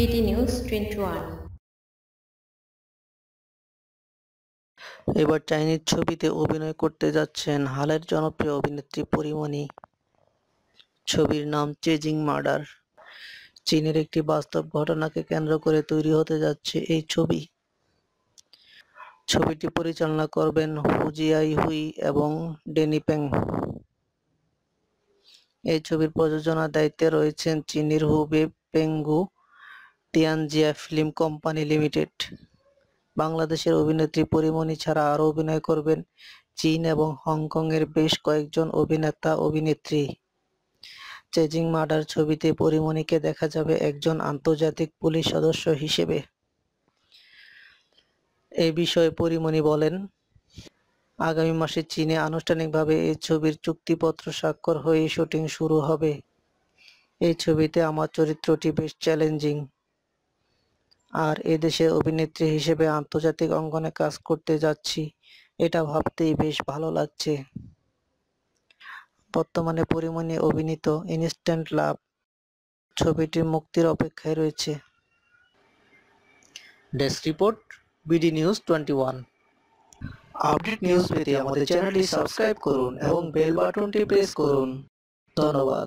BT News 21 এবার Chinese ছবিতে অভিনয় করতে যাচ্ছেন হালের জনপ্রিয় অভিনেত্রী পরিমণি ছবির নাম চেজিং মার্ডার চীনের একটি বাস্তব ঘটনাকে কেন্দ্র করে তৈরি হতে যাচ্ছে এই ছবি ছবিটি পরিচালনা করবেন হুজিয়াই হুই এবং ডেনি প্যাং এই ছবির প্রযোজনার দায়িত্বে রয়েছেন চীনের হুবে পেঙ্গু তিয়ানজিয়া ফিল্ম কোম্পানি লিমিটেড বাংলাদেশের অভিনেত্রী পরিমণি ছাড়া আরও অভিনয় করবেন চীন এবং হংকংয়ের বেশ কয়েকজন অভিনেতা অভিনেত্রী চেজিং মার্ডার ছবিতে পরিমণিকে দেখা যাবে একজন আন্তর্জাতিক পুলিশ সদস্য হিসেবে এ বিষয়ে পরিমণি বলেন আগামী মাসে চীনে আনুষ্ঠানিকভাবে এই ছবির চুক্তিপত্র স্বাক্ষর হয়ে শুটিং শুরু হবে এই ছবিতে আমার চরিত্রটি বেশ চ্যালেঞ্জিং আর এদেশে অভিনেত্রী হিসেবে আন্তর্জাতিক অঙ্গনে কাজ করতে যাচ্ছি এটা ভাবতেই বেশ ভালো লাগছে বর্তমানে পরিমণি অভিনীত ইনস্ট্যান্ট লাভ ছবিটি মুক্তির অপেক্ষায় রয়েছে desk report BD news twenty one update news পেতে আমাদের চ্যানেলটি সাবস্ক্রাইব করুন এবং বেল বাটনটি প্রেস করুন ধন্যবাদ